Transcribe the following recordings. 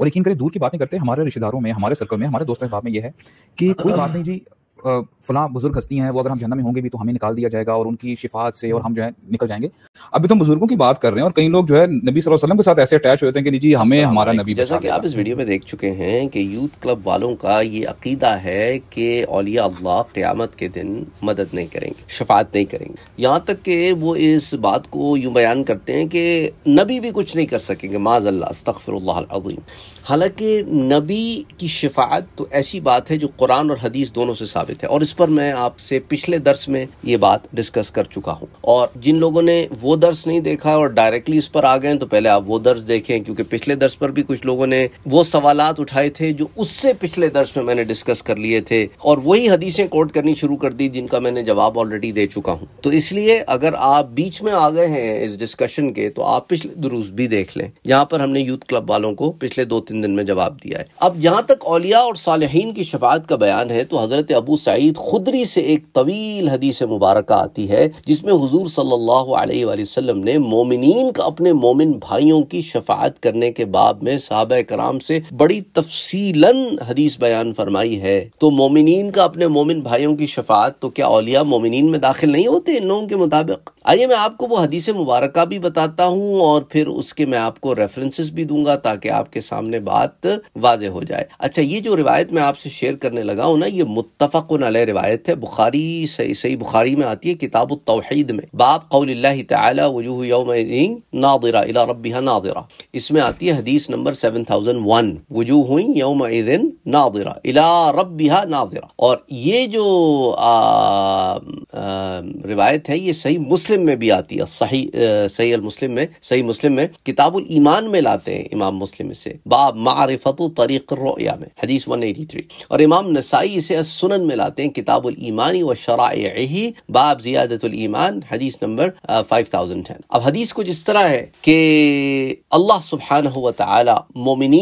और यकीन करें दूर की बातें करते हमारे रिश्तेदारों में हमारे सर्कल में हमारे दोस्तों के भाव में यह है कि कोई बात नहीं जी फला बुजुर्ग हस्ती हैं वो अगर हम जहनम में होंगे भी तो हमें निकाल दिया जाएगा और उनकी शिफात से और हम जो है निकल जाएंगे अभी तो बुजुर्गों की बात कर रहे हैं और कई लोग जो है नबी वसल्लम के साथ ऐसे अटैच होते हैं कि जी हमें हमारा नबी जैसा कि आप इस वीडियो में देख चुके हैं कि यूथ क्लब वालों का ये अकीदा है कि औलिया अल्लाह क़्यामत के दिन मदद नहीं करेंगे शफात नहीं करेंगे यहाँ तक के वो इस बात को यूँ बयान करते हैं कि नबी भी कुछ नहीं कर सकेंगे माज अल्लाह तखफ़र हालांकि नबी की शिफात तो ऐसी बात है जो कुरान और हदीस दोनों से साबित है और इस पर मैं आपसे पिछले दर्स में ये बात डिस्कस कर चुका हूँ और जिन लोगों ने वो दर्स नहीं देखा और डायरेक्टली इस पर आ गए तो पहले आप वो दर्स देखें क्योंकि पिछले दर्स पर भी कुछ लोगों ने वो सवाल उठाए थे जो उससे पिछले दर्स में मैंने डिस्कस कर लिए थे और वही हदीसें कोट करनी शुरू कर दी जिनका मैंने जवाब ऑलरेडी दे चुका हूँ तो इसलिए अगर आप बीच में आ गए हैं इस डिस्कशन के तो आप पिछले दुरुस्त भी देख लें यहाँ पर हमने यूथ क्लब वालों को पिछले दो तीन तीन दिन में जवाब दिया है अब यहाँ तक औलिया और सालहीन की शफात का बयान है तो हज़रत अबू सईद खुदरी से एक तवील हदीस मुबारक आती है जिसमें हजूर सल्ला वसम ने मोमिन का अपने मोमिन भाइयों की शफात करने के बाब में सहाब कराम से बड़ी तफसीलन हदीस बयान फरमाई है तो मोमिन का अपने मोमिन भाइयों की शफात तो क्या औलिया मोमिन में दाखिल नहीं होते इन लोगों के मुताबिक आइए मैं आपको वो हदीस मुबारक भी बताता हूँ और फिर उसके मैं आपको रेफरेंसेस भी दूंगा ताकि आपके सामने बात वाज हो जाए अच्छा ये जो रिवायत मैं आपसे शेयर करने लगा हूँ ना ये मुतफ़ रिवायत है बुखारी सही सही बुखारी में आती है किताब तोहहीद में बाप कौल तजूह योम इला रबिहा नादिरा इसमें आती है हदीस नंबर सेवन थाउजेंड वन वजूह हुई योम नादिरा इला रबिहा नादिरा और ये जो आ, आ, रिवायत है ये सही मुस्लिम में भी आती है सही आ, सही अल मुस्लिम में सही मुस्लिम में किताबुल ईमान में लाते हैं इमाम मुस्लिम से बाब मारफत तरीक़ रोया में हदीस 183 और इमाम नसाई इसे सुनन में लाते हैं किताबुल ईमानी व शराही बाब जियादतुल ईमान हदीस नंबर 5010 अब हदीस कुछ इस तरह है कि अल्लाह सुबहान तला मोमिन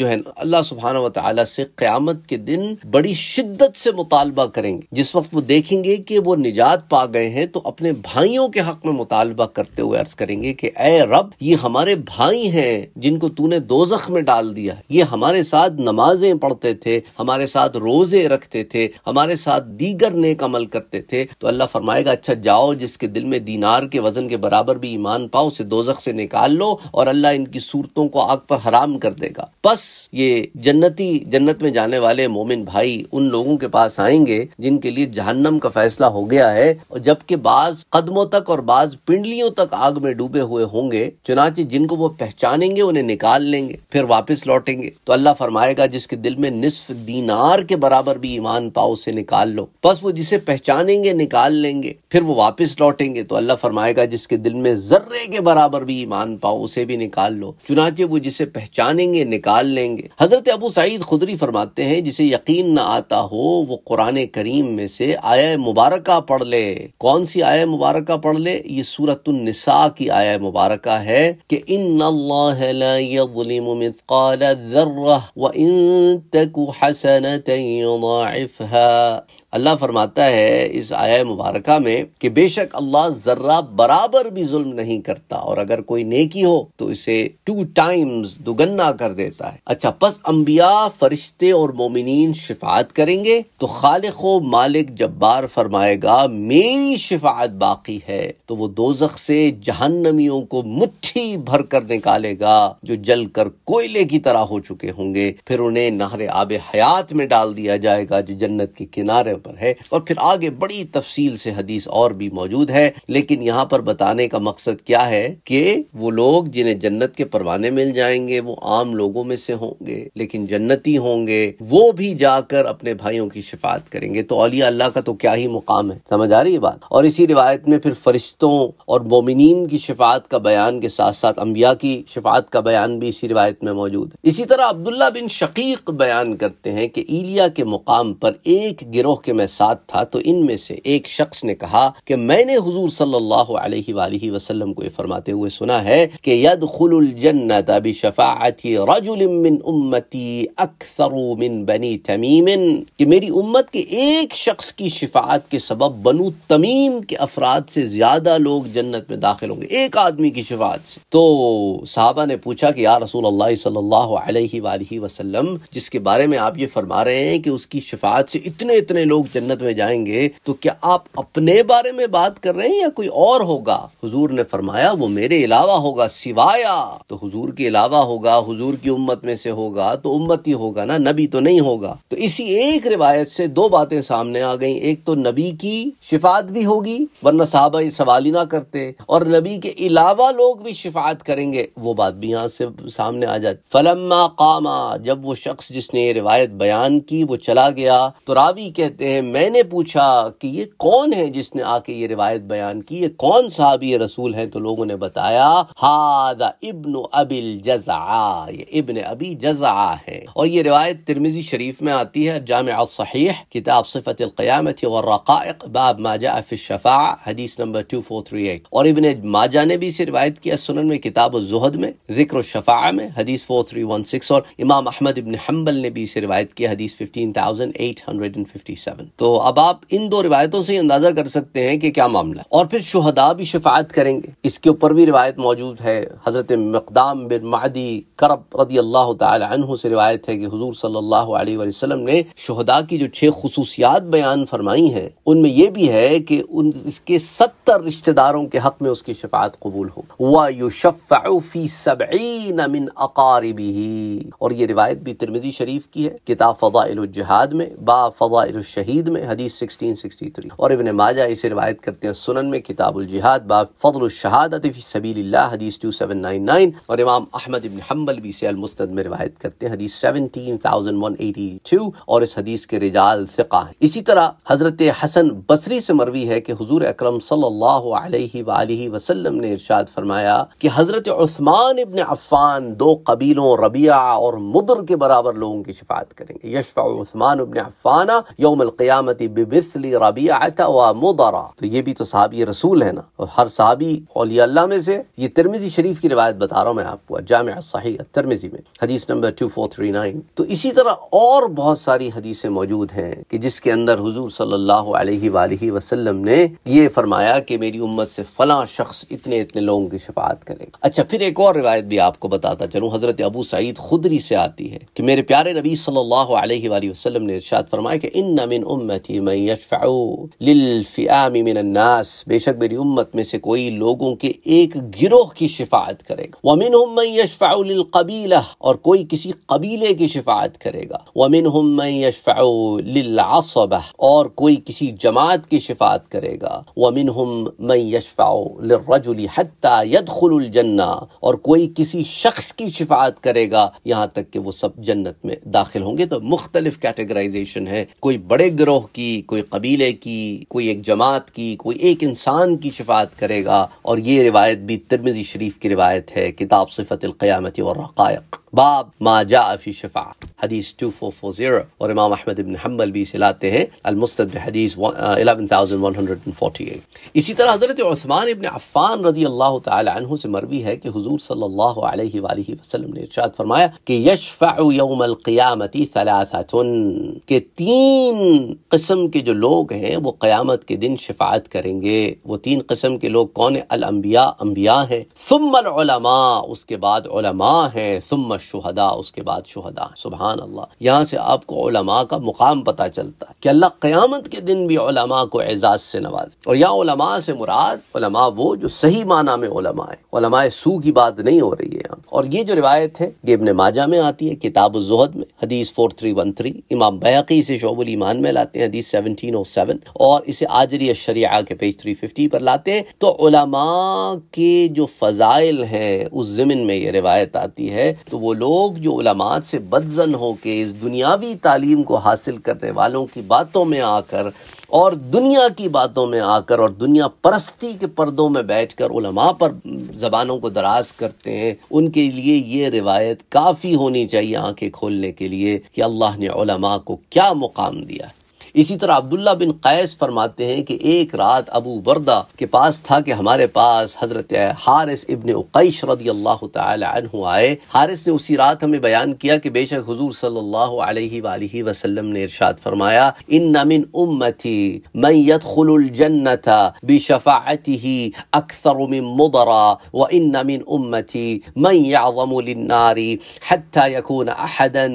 जो है अल्लाह सुबहान तला से क़्यामत के दिन बड़ी शिद्दत से मुतालबा करेंगे जिस वक्त वो देखेंगे कि वो निजात पा गए हैं तो अपने भाइयों के हक में मुतालबा करते हुए अर्ज करेंगे कि ए रब ये हमारे भाई हैं जिनको तूने दोजख में डाल दिया ये हमारे साथ नमाजें पढ़ते थे हमारे साथ रोजे रखते थे हमारे साथ दीगर नेक अमल करते थे तो अल्लाह फरमाएगा अच्छा जाओ जिसके दिल में दीनार के वजन के बराबर भी ईमान पाओ उसे दोजख से निकाल लो और अल्लाह इनकी सूरतों को आग पर हराम कर देगा बस ये जन्नती जन्नत में जाने वाले मोमिन भाई उन लोगों के पास आएंगे जिनके लिए जहन्नम का फैसला हो गया है और जबकि बाज कदमों तक और बाज पिंडलियों तक आग में डूबे हुए होंगे चुनाचे जिनको वो पहचानेंगे उन्हें निकाल लेंगे फिर वापस वापस लौटेंगे तो अल्लाह फरमाएगा जिसके दिल में निसफ दीनार के बराबर भी ईमान पाओ उसे निकाल लो बस वो जिसे पहचानेंगे निकाल लेंगे फिर वो वापस लौटेंगे तो अल्लाह फरमाएगा जिसके दिल में जर्रे के बराबर भी ईमान पाओ उसे भी निकाल लो चुनाचे वो जिसे पहचानेंगे निकाल लेंगे हजरत अबू सईद खुदरी फरमाते हैं जिसे यकीन न आता हो वो कुरान करीम में से आया मुबारक पढ़ ले कौन सी आया मुबारक पढ़ ले ये सूरत की आया मुबारक है कि इन مثقال الذرة وإن تك حسنة يضاعفها अल्लाह फरमाता है इस आया मुबारक में कि बेशक अल्लाह जर्रा बराबर भी जुल्म नहीं करता और अगर कोई नेकी हो तो इसे टू टाइम्स दुगन्ना कर देता है अच्छा पस अम्बिया फरिश्ते और मोमिन शिफात करेंगे तो खालिक मालिक जब्बार फरमाएगा मेरी शिफात बाकी है तो वो दोजख से जहन्नमियों को मुट्ठी भर कर निकालेगा जो जल कर कोयले की तरह हो चुके होंगे फिर उन्हें नहर आब हयात में डाल दिया जाएगा जो जन्नत के किनारे पर है और फिर आगे बड़ी तफसील से हदीस और भी मौजूद है लेकिन यहाँ पर बताने का मकसद क्या है कि वो लोग जिन्हें जन्नत के परवाने मिल जाएंगे वो आम लोगों में से होंगे लेकिन जन्नती होंगे वो भी जाकर अपने भाइयों की शिफात करेंगे तो अलिया अल्लाह का तो क्या ही मुकाम है समझ आ रही है बात और इसी रिवायत में फिर फरिश्तों और मोमिन की शिफात का बयान के साथ साथ अम्बिया की शिफात का बयान भी इसी रिवायत में मौजूद है इसी तरह अब्दुल्ला बिन शकीक बयान करते हैं कि ईलिया के मुकाम पर एक गिरोह के के मैं साथ था तो इनमें से एक शख्स ने कहा कि मैंने हुजूर सल्लल्लाहु अलैहि वसल्लम को फरमाते हुए सुना है कि यद खुल जन्नत अभी शफाती रजुलिन उम्मती अक्सर मिन बनी तमीमिन कि मेरी उम्मत के एक शख्स की शिफात के सबब बनू तमीम के अफराद से ज्यादा लोग जन्नत में दाखिल होंगे एक आदमी की शिफात से तो साहबा ने पूछा कि यार रसूल अल्लाह सल्लल्लाहु अलैहि वसल्लम जिसके बारे में आप ये फरमा रहे हैं कि उसकी शिफात से इतने इतने लोग लोग जन्नत में जाएंगे तो क्या आप अपने बारे में बात कर रहे हैं या कोई और होगा हुजूर ने फरमाया वो मेरे अलावा होगा सिवाया तो हुजूर के अलावा होगा हुजूर की उम्मत में से होगा तो उम्मत ही होगा ना नबी तो नहीं होगा तो इसी एक रिवायत से दो बातें सामने आ गई एक तो नबी की शिफात भी होगी वरना साहबा ये सवाल ही ना करते और नबी के अलावा लोग भी शिफात करेंगे वो बात भी यहाँ से सामने आ जाती फलम्मा कामा जब वो शख्स जिसने ये रिवायत बयान की वो चला गया तो रावी कहते हैं मैंने पूछा कि ये कौन है जिसने आके ये रिवायत बयान की ये कौन साहब ये रसूल हैं तो लोगों ने बताया हादा इब्न अबिल जजा ये इब्न अबी जजा है और ये रिवायत तिरमिजी शरीफ में आती है जाम सहीह किताब सिफत क़यामत वर्रक़ाइक बाब माजा शफ़ा हदीस number two four three eight और इबन माजा ने भी इसे रिवायत किया सुनन में किताब जहद में जिक्र शफ़ा में हदीस फोर थ्री वन सिक्स और इमाम अहमद इबन हम्बल ने भी इसे रिवायत eight hundred and fifty seven तो अब आप इन दो रिवायतों से अंदाजा कर सकते हैं कि क्या मामला और फिर शुहदा भी शिफायत करेंगे इसके ऊपर भी रिवायत मौजूद है हजरत मकदाम बिन महदी करब रदी अल्लाह तु से रिवायत है कि हजूर सल्ला वसलम ने शुहदा की जो छह खसूसियात बयान फरमाई हैं उनमें यह भी है कि उन इसके सत्तर रिश्तेदारों के हक में उसकी शफात कबूल हो वह और ये रिवायत भी तिरमिजी शरीफ की है किताब फजा जहाद में बा फजा शहीद में हदीस 1663 और इबन माजा इसे रिवायत करते हैं सुनन में किताबुल जिहाद बाब फजल शहादत फी सबील्ला हदीस 2799 और इमाम अहमद इबन हम्बल भी से मुस्तद में रिवायत करते हैं हदीस 17182 और इस हदीस के रिजाल फ़िका है इसी तरह हजरत हसन बसरी से मरवी है कि हुजूर अकरम सल्लल्लाहु अलैहि व आलिहि वसल्लम ने इरशाद फरमाया कि हजरत उस्मान इबन अफान दो कबीलों रबिया और मुदर के बराबर लोगों की शिफात करेंगे यशफा उस्मान इबन अफाना यौम अल क़यामत बिबिसली रबी आता व मुदरा तो ये भी तो साहबी रसूल है ना और हर साहबी अल्लाह में से ये तिरमिजी शरीफ की रिवायत बता रहा हूँ मैं आपको जाम सही तिरमिजी में हदीस number two four three nine तो इसी तरह और बहुत सारी हदीसें मौजूद हैं कि जिसके अंदर हुजूर सल्लल्लाहु ने ये फरमाया कि मेरी उम्मत से फला शख्स इतने इतने लोगों की शिफात करे अच्छा फिर एक और रिवायत भी आपको बताता चलूँ हजरत अबू सईद खुदरी से आती है की मेरे प्यारे नबी सल्लल्लाहु अलैहि ने फरमाया मिन उम्मती मैं यशफ़ाऊ लिलफ़ियामी मिन अन्नास बेशक मेरी उम्मत में से कोई लोगों के एक गिरोह की शिफात करेगा वमिन हम मैं यशफ़ाऊ लिलकबीला और कोई किसी कबीले की शिफात करेगा वमिन हम मैं यशफ़ाऊ लिलआसबा और कोई किसी जमात की शिफात करेगा वमिन हम मैं यशफ़ाऊ लिलरजुली हत्ता यदखुल जन्ना और कोई किसी शख्स की शिफात करेगा यहाँ तक के वो सब जन्नत में दाखिल होंगे तो मुख्तलिफ कैटेगराइजेशन है कोई बड़े ग्रोह की कोई कबीले की कोई एक जमात की कोई एक इंसान की शिफात करेगा और ये रिवायत भी तिरमिजी शरीफ की रिवायत है किताब सिफत क्यामती और रक़ायक़ बाब मा जा फी शफा हदीस 2440 और इमाम अहमद इबन हम्बल भी इसे लाते हैं अलमुस्तद हदीस 11148 इसी तरह हज़रत उस्मान इबन अफ़ान रजी अल्लाह तु से मरवी है कि हुजूर सल्लल्लाहु अलैहि वसल्लम ने इरशाद फरमाया कि यशफ़अ यौमल क़ियामति सलासतुन के तीन किस्म के जो लोग हैं वो क़यामत के दिन शफात करेंगे वो तीन किस्म के लोग कौन अल अम्बिया अम्बिया हैं सुम्मा उसके बाद उलमा हैं सुम्मा शुहदा उसके बाद शुहदा सुबहान अल्लाह यहाँ से आपको ओलमा का मुकाम पता चलता है कि अल्लाह क्यामत के दिन भी ओलमा को एजाज़ से नवाज और यहाँ ओलमा से मुराद ओलमा वो जो सही माना में ओलमा है सू की बात नहीं हो रही है और ये जो रिवायत है ये इबन माजा में आती है किताब जहद में हदीस फोर थ्री वन थ्री इमाम बैकी से शोबुल ईमान में लाते हैं हदीस सेवनटीन ओ सेवन और इसे आजरी शरिया के पेज थ्री फिफ्टी पर लाते हैं तो ओलमा के जो फजाइल हैं उस ज़मीन में ये रिवायत आती है तो वो वो लोग जो उलमात से बदजन के इस दुनियावी तालीम को हासिल करने वालों की बातों में आकर और दुनिया की बातों में आकर और दुनिया परस्ती के पर्दों में बैठ कर उलमा पर ज़बानों को दराज करते हैं उनके लिए ये रिवायत काफ़ी होनी चाहिए आंखें खोलने के लिए कि अल्लाह ने उलमा को क्या मुकाम दिया है इसी तरह अब्दुल्ला बिन कैस फरमाते हैं कि एक रात अबू बरदा के पास था कि हमारे पास हजरत हारिस इबन उकैश रदी अल्लाह तु आए हारिस ने उसी रात हमें बयान किया कि बेशक हजूर सल्लल्लाहु अलैहि वसल्लम ने इरशाद फरमाया इन नमिन उम्मती मैं यदखुल जन्नत बिशफाअतिही अक्सर मिन मुदरा व इन नमिन उम्मती मैं याज़मु लिन्नारी हत्ता यकून अहदन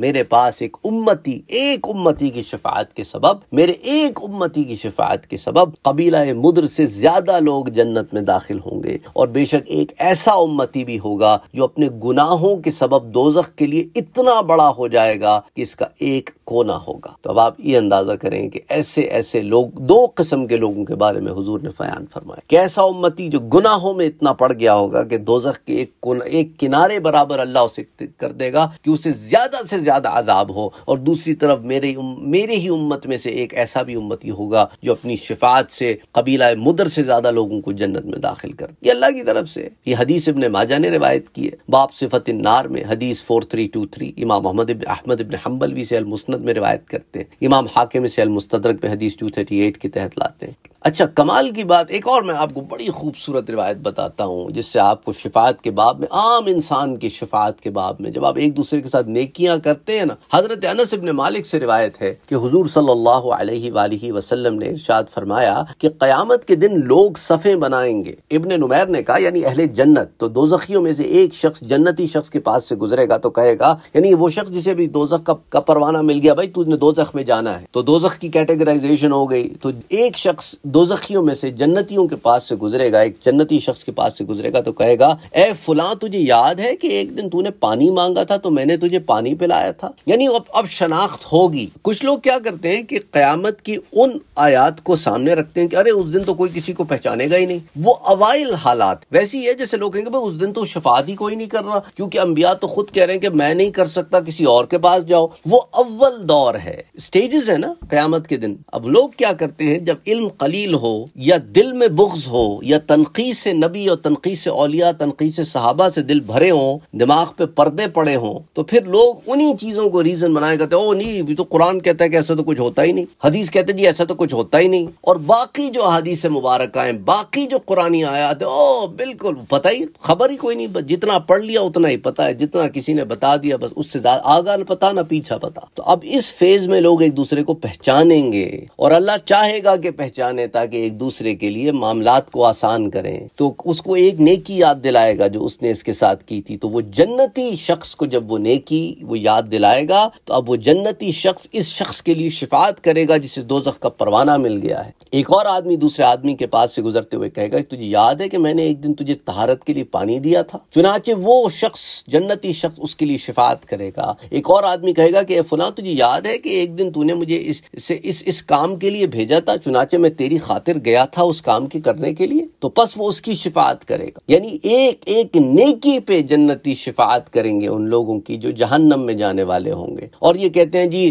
मेरे पास एक उम्मती एक एक उम्मती की शफात के सबब मेरे एक उम्मती की शफात के सबब कबीला मुद्र से ज्यादा लोग जन्नत में दाखिल होंगे और बेशक एक ऐसा उम्मती भी होगा जो अपने गुनाहों के सबब दोजख के लिए इतना बड़ा हो जाएगा कि इसका एक कोना होगा तो अब आप ये अंदाज़ा करें कि ऐसे ऐसे लोग दो किस्म के लोगों के बारे में हुजूर ने फयान फरमाया ऐसा उम्मती जो गुनाहों में इतना पड़ गया होगा कि दोजख के एक एक किनारे बराबर अल्लाह उसे कर देगा कि उसे ज़्यादा से ज़्यादा आदाब हो और दूसरी तरफ मेरे मेरे ही उम्मत में से एक ऐसा भी उम्मती होगा जो अपनी शिफात से कबीला मुदर से ज़्यादा लोगों को जन्नत में दाखिल कर ये अल्लाह की तरफ से ये हदीस इबन माजा ने रिवायत की है बाप सिफत नार में हदीस फोर थ्री टू थ्री इमाम अहमद अहमद इबन हम्बल भी से अलमुस्न मुस्नद में रिवायत करते हैं इमाम हाकिम इसे अलमुस्तरक पे हदीस टू थर्टी एट के तहत लाते हैं अच्छा कमाल की बात एक और मैं आपको बड़ी खूबसूरत रिवायत बताता हूँ जिससे आपको शिफात के बाब में आम इंसान की शिफात के बाब में जब आप एक दूसरे के साथ नेकियां करते हैं ना हजरत अनस इबन मालिक से रिवायत है कि हुजूर सल्लल्लाहु अलैहि वसल्लम ने इरशाद फरमाया कि कयामत के दिन लोग सफ़े बनाएंगे इबन नुमैर ने कहा यानी अहले जन्नत तो दो में से एक शख्स जन्नती शख्स के पास से गुजरेगा तो कहेगा यानी वो शख्स जिसे भी दो का, का परवाना मिल गया गया भाई तुझने दो में जाना है तो दो की कैटेगराइजेशन हो गई तो एक शख्स दो में से जन्नतियों के पास से गुजरेगा एक जन्नती शख्स के पास से गुजरेगा तो कहेगा ए फुला तुझे याद है कि एक दिन तूने पानी मांगा था तो मैंने तुझे पानी पिलाया था यानी अब अब शनाख्त होगी कुछ लोग क्या करते हैं कि क्यामत की उन आयात को सामने रखते हैं कि अरे उस दिन तो कोई किसी को पहचानेगा ही नहीं वो अवाइल हालात वैसी है जैसे लोग कहेंगे उस दिन तो शफात ही कोई नहीं कर रहा क्योंकि अम्बिया तो खुद कह रहे हैं कि मैं नहीं कर सकता किसी और के पास जाओ वो अव्वल गलत दौर है स्टेजेस है ना क्यामत के दिन अब लोग क्या करते हैं जब इल्म कलील हो या दिल में बुग्ज हो या तनकी से नबी और तनकी से औलिया तनकी से सहाबा से दिल भरे हों दिमाग पे पर्दे पड़े हों तो फिर लोग उन्हीं चीजों को रीजन बनाए कहते ओ नहीं तो कुरान कहता है कि ऐसा तो कुछ होता ही नहीं हदीस कहते जी ऐसा तो कुछ होता ही नहीं और बाकी जो हदीस मुबारक आए बाकी जो कुरानी आयात है ओ बिल्कुल पता ही खबर ही कोई नहीं जितना पढ़ लिया उतना ही पता है जितना किसी ने बता दिया बस उससे आगा न पता ना पीछा पता तो अब इस फेज में लोग एक दूसरे को पहचानेंगे और अल्लाह चाहेगा कि पहचाने ताकि एक दूसरे के लिए मामला को आसान करें तो उसको एक नेकी याद दिलाएगा जो उसने इसके साथ की थी तो वो जन्नती शख्स को जब वो नेकी वो याद दिलाएगा तो अब वो जन्नती शख्स इस शख्स के लिए शिफात करेगा जिसे दो का परवाना मिल गया है एक और आदमी दूसरे आदमी के पास से गुजरते हुए कहेगा तुझे याद है कि मैंने एक दिन तुझे तहारत के लिए पानी दिया था चुनाचे वो शख्स जन्नती शख्स उसके लिए शिफात करेगा एक और आदमी कहेगा कि फुला तुझे याद है कि एक दिन तूने मुझे इस से इस इस काम के लिए भेजा था चुनाचे मैं तेरी खातिर गया था उस काम के करने के लिए तो बस वो उसकी शिफात करेगा यानी एक एक नेकी पे जन्नती शिफात करेंगे उन लोगों की जो जहन्नम में जाने वाले होंगे और ये कहते हैं जी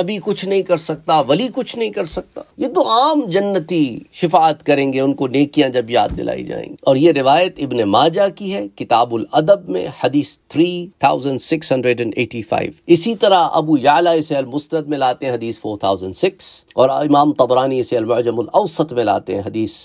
नबी कुछ नहीं कर सकता वली कुछ नहीं कर सकता ये तो आम जन्नती शिफात करेंगे उनको नेकियां जब याद दिलाई जाएंगी और ये रिवायत इबन माजा की है किताबुल अदब में हदीस three thousand six hundred and eighty five इसी तरह अबू या अला इसे अलमुस्ंद में लाते हैं हदीस फोर थाउजेंड सिक्स और इमाम तबरानी इसे अलमजमसत में लाते हैं हदीस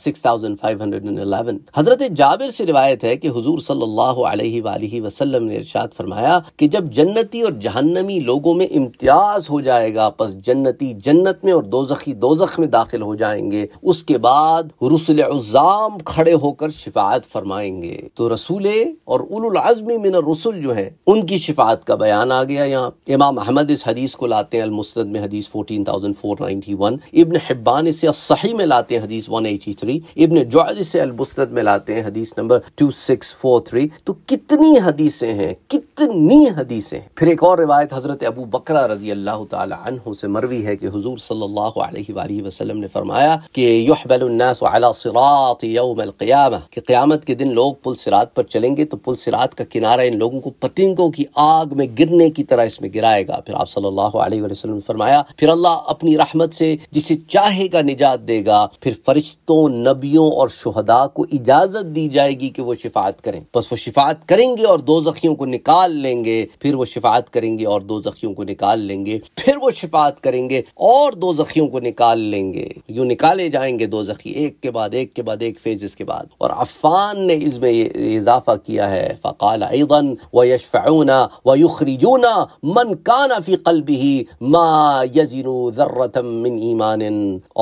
six thousand five hundred and eleven हजरत जाबिर से रिवायत है कि हजूर सल्लल्लाहु अलैहि ने इरशाद फरमाया कि जब जन्नती और जहन्नमी लोगों में इम्तियाज हो जाएगा बस जन्नती जन्नत में और दोजखी दोजख में दाखिल हो जाएंगे उसके बाद रसुल उज़ाम खड़े होकर शिफात फरमाएंगे तो रसूले और उलुल आज़मी मिन रसुल जो है उनकी शिफात का बयान आ गया यहाँ इमाम अहमद इस हदीस को लाते हैं अलमुस्त में हदीस fourteen thousand four ninety one Ibn Hibban इसे सही में लाते हैं हदीस 183 इब्न जॉर्ज इसे अलमुस्त में लाते हैं हदीस number two six four three तो कितनी हदीसें हैं कितनी हदीसें हैं फिर एक और रिवायत हज़रत अबू बकर रजी अल्लाह तु से मरवी है कि हजूर सल्ला वसलम ने फरमाया कि युहबलनासरातम कि क़्यामत के दिन लोग पुल सिरात पर चलेंगे तो पुल सिरात का किनारा इन लोगों को पतिंगों की आग में गिरने की तरह इसमें गिराएगा फिर आप सल्लल्लाहु अलैहि वसल्लम ने फरमाया फिर अल्लाह अपनी रहमत से जिसे चाहेगा निजात देगा फिर फरिश्तों नबियों और शहदा को इजाजत दी जाएगी कि वो शिफात करें बस वो शिफात करेंगे और दो जखियों को निकाल लेंगे फिर वो शिफात करेंगे और दो जखियों को निकाल लेंगे फिर वो शिफात करेंगे और दो जखियों को निकाल लेंगे यूं निकाले जाएंगे दो जखी एक के बाद एक के बाद एक फेज इसके बाद और अफान ने इसमें इजाफा किया है फ़काल व यशफ़ना व युखरी जूना मन काना फी कल्ब ही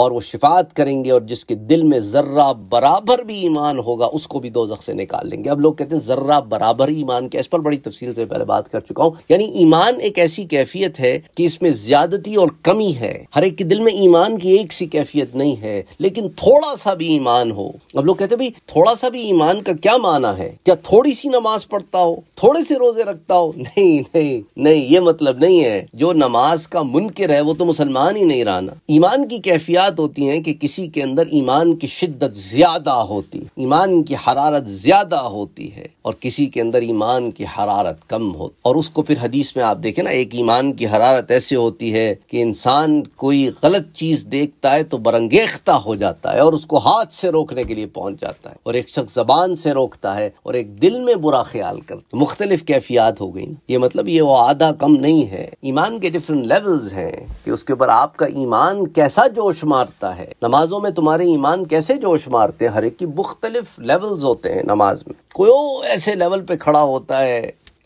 और वो शिफात करेंगे और जिसके दिल में जर्रा बराबर भी ईमान होगा उसको भी दो से निकाल लेंगे अब लोग कहते हैं जर्रा बराबर ईमान के इस पर बड़ी तफसील से पहले बात कर चुका हूँ यानी ईमान एक ऐसी कैफियत है कि इसमें ज्यादती और कमी है हर एक के दिल में ईमान की एक सी कैफियत नहीं है लेकिन थोड़ा सा भी ईमान हो अब लोग कहते भाई थोड़ा सा भी ईमान का क्या माना है क्या थोड़ी सी नमाज पढ़ता हो थोड़े से रोजे रखता हो नहीं नहीं नहीं ये मतलब नहीं है जो नमाज का मुनकर है वो तो मुसलमान ही नहीं रहना ईमान की कैफियात होती है कि किसी के अंदर ईमान की शिद्दत ज्यादा होती ईमान की हरारत ज्यादा होती है और किसी के अंदर ईमान की हरारत कम होती और उसको फिर हदीस में आप देखें ना एक ईमान की हरारत ऐसे होती है कि इंसान कोई गलत चीज देखता है तो बरंगेखता हो जाता है और उसको हाथ से रोकने के लिए पहुंच जाता है और एक शख्स जबान से रोकता है और एक दिल में बुरा ख्याल करता मुख्तलिफ कैफियात हो गई ये मतलब ये वो आधा कम नहीं है ईमान के डिफरेंट लेवल्स हैं कि उसके ऊपर आपका ईमान कैसा जोश मारता है नमाजों में तुम्हारे ईमान कैसे जोश मारते हैं हर एक की मुख्तलिफ लेवल्स होते हैं नमाज में कोई ऐसे लेवल पे खड़ा होता है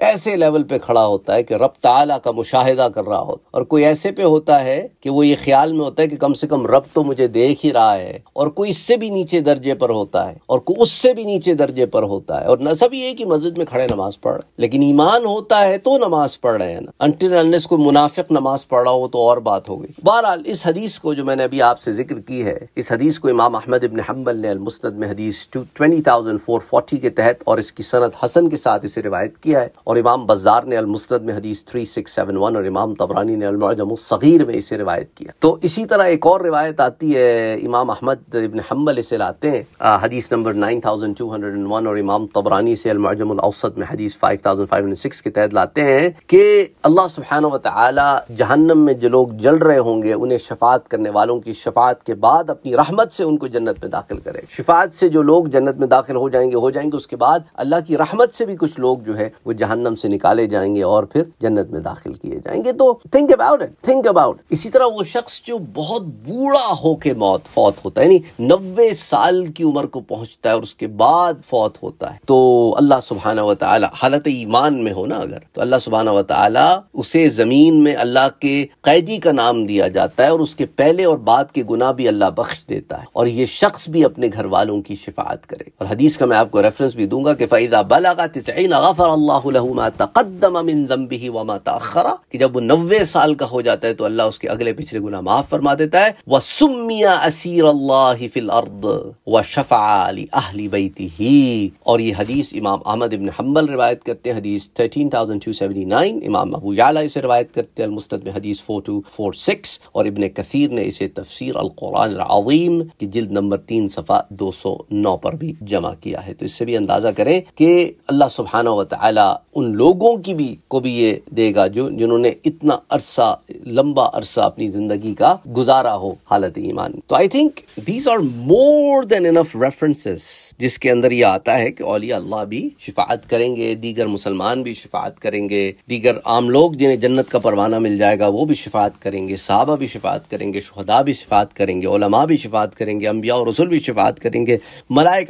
ऐसे लेवल पे खड़ा होता है कि रब ताला का मुशाहिदा कर रहा हो और कोई ऐसे पे होता है कि वो ये ख्याल में होता है कि कम से कम रब तो मुझे देख ही रहा है और कोई इससे भी नीचे दर्जे पर होता है और कोई उससे भी नीचे दर्जे पर होता है और न सब ये ही मस्जिद में खड़े नमाज पढ़ रहे लेकिन ईमान होता है तो नमाज पढ़ रहे हैं ना को मुनाफिक नमाज पढ़ रहा हो तो और बात हो गई बहरहाल इस हदीस को जो मैंने अभी आपसे जिक्र की है इस हदीस को इमाम अहमद इबन हम्बल ने अलमुस्त में हदीस ट्वेंटी थाउजेंड फोर फोर्टी के तहत और इसकी सनत हसन के साथ इसे रिवायत किया है और इमाम बज़ार ने मुस्त में हदीस थ्री सिक्स सेवन वन और इमाम तबरानी ने अलमजमसग़ीर में इसे रिवायत किया तो इसी तरह एक और रिवायत आती है इमाम अहमद इबन हम्बल इसे लाते हैं हदीस नंबर वन और इमाम तबरानी से अलमजमसद में हदीस सिक्स के तहत लाते हैं कि अल्लाह सुबहान व जहन्नम में जो लोग जल रहे होंगे उन्हें शफात करने वालों की शफात के बाद अपनी रहमत से उनको जन्नत में दाखिल करे शफात से जो लोग जन्नत में दाखिल हो जाएंगे हो जाएंगे उसके बाद अल्लाह की रहमत से भी कुछ लोग जो है वो जहन जहन्नम से निकाले जाएंगे और फिर जन्नत में दाखिल किए जाएंगे तो think about it think about इसी तरह वो शख्स जो बहुत बूढ़ा होके मौत फौत होता है यानी नब्बे साल की उम्र को पहुंचता है और उसके बाद फौत होता है तो अल्लाह सुबहाना वाली हालत ईमान में हो ना अगर तो अल्लाह सुबहाना वाली उसे जमीन में अल्लाह के कैदी का नाम दिया जाता है और उसके पहले और बाद के गुना भी अल्लाह बख्श देता है और ये शख्स भी अपने घर वालों की शिफात करे और हदीस का मैं आपको रेफरेंस भी दूंगा कि फ़ैदा बला का तस्न अल्लाह कि जब वो नब्बे साल का हो जाता है तो अल्लाह उसके अगले पिछले गुना माफ फरमा देता है वह सुमिया असीर अल्लाह शफा अली ही और ये हदीस इमाम अहमद इबन हम्बल रिवायत करते हैं हदीस नाइन इमाम अबू याला इसे रिवायत करते हैं मुस्त में हदीस फोर फोर टू सिक्स और इबन कसीर ने इसे तफसर अलकुरानवीम की जिल्द नंबर तीन सफ़ा दो सौ नौ पर भी जमा किया है तो इससे भी अंदाज़ा करें कि अल्लाह सुबहाना व उन लोगों की भी को भी ये देगा जो जिन्होंने इतना अरसा लंबा अरसा अपनी जिंदगी का गुजारा हो हालत ईमान तो I think these are more than enough references जिसके अंदर ये आता है कि औलिया अल्लाह भी शिफात करेंगे दीगर मुसलमान भी शिफात करेंगे दीगर आम लोग जिन्हें जन्नत का परवाना मिल जाएगा वो भी शिफात करेंगे साहबा भी शिफात करेंगे शहदा भी शिफात करेंगे ओलमा भी शिफात करेंगे अम्बिया और रसुल भी शिफात करेंगे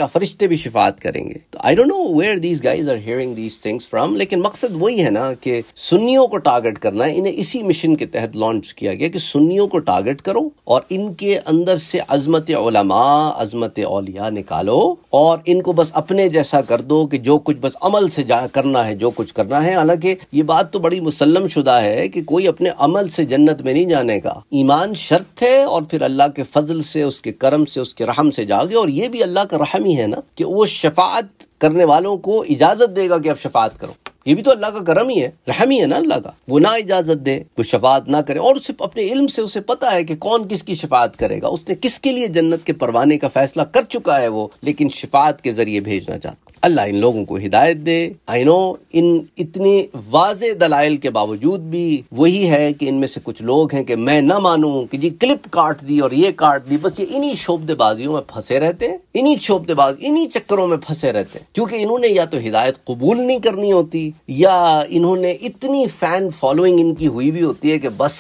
का फरिश्ते भी शिफात करेंगे तो I don't know where these guys are hearing these things from लेकिन मकसद वही है ना कि सुन्नियों को टारगेट करना है इन्हें इसी मिशन के तहत लॉन्च किया गया कि सुन्नियों को टारगेट करो और इनके अंदर से अजमत ओलमा अजमत ओलिया निकालो और इनको बस अपने जैसा कर दो कि जो कुछ बस अमल से करना है जो कुछ करना है हालांकि ये बात तो बड़ी मुसलम शुदा है कि कोई अपने अमल से जन्नत में नहीं जाने का ईमान शर्त है और फिर अल्लाह के फजल से उसके करम से उसके रहम से जाओगे और ये भी अल्लाह का रहम ही है ना कि वो शफात करने वालों को इजाजत देगा कि आप शफात करो ये भी तो अल्लाह का करम ही है रहमी है ना अल्लाह का वो ना इजाजत दे वो शफात ना करे और सिर्फ अपने इल्म से उसे पता है कि कौन किसकी शफात करेगा उसने किसके लिए जन्नत के परवाने का फैसला कर चुका है वो लेकिन शिफात के जरिए भेजना चाहता अल्लाह इन लोगों को हिदायत दे आई नो इन इतने वाज दलाइल के बावजूद भी वही है कि इनमें से कुछ लोग हैं कि मैं ना मानू कि जी क्लिप काट दी और ये काट दी बस ये इन्हीं शोबदेबाजियों में फंसे रहते हैं इन्हीं शोबदेबाज इन्हीं चक्करों में फंसे रहते हैं क्योंकि इन्होंने या तो हिदायत कबूल नहीं करनी होती या इन्होंने इतनी फैन फॉलोइंग इनकी हुई भी होती है कि बस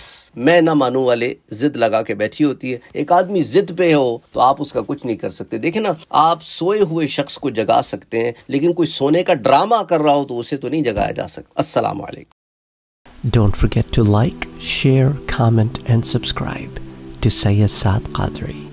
मैं ना मानू वाले जिद लगा के बैठी होती है एक आदमी जिद पे हो तो आप उसका कुछ नहीं कर सकते देखे ना आप सोए हुए शख्स को जगा सकते हैं हैं लेकिन कोई सोने का ड्रामा कर रहा हो तो उसे तो नहीं जगाया जा सकता अस्सलाम वालेकुम don't forget to like share comment and subscribe to Syed सात कादरी